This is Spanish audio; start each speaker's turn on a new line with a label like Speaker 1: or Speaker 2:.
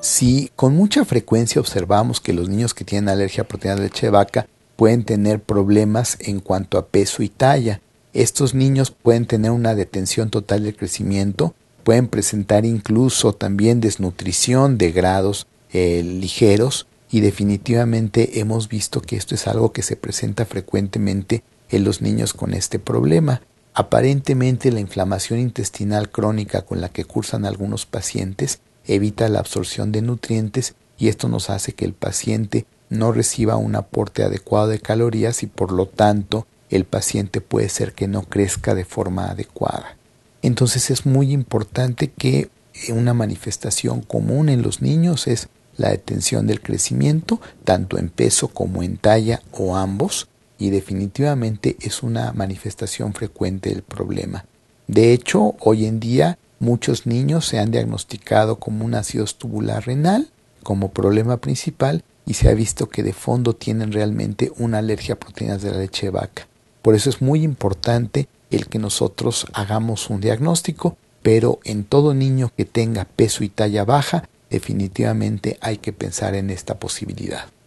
Speaker 1: Si con mucha frecuencia observamos que los niños que tienen alergia a proteína de leche vaca pueden tener problemas en cuanto a peso y talla, estos niños pueden tener una detención total del crecimiento, pueden presentar incluso también desnutrición de grados eh, ligeros y definitivamente hemos visto que esto es algo que se presenta frecuentemente en los niños con este problema. Aparentemente la inflamación intestinal crónica con la que cursan algunos pacientes evita la absorción de nutrientes y esto nos hace que el paciente no reciba un aporte adecuado de calorías y por lo tanto el paciente puede ser que no crezca de forma adecuada. Entonces es muy importante que una manifestación común en los niños es la detención del crecimiento, tanto en peso como en talla o ambos, y definitivamente es una manifestación frecuente del problema. De hecho, hoy en día muchos niños se han diagnosticado como un ácido tubular renal como problema principal y se ha visto que de fondo tienen realmente una alergia a proteínas de la leche vaca. Por eso es muy importante el que nosotros hagamos un diagnóstico, pero en todo niño que tenga peso y talla baja, definitivamente hay que pensar en esta posibilidad.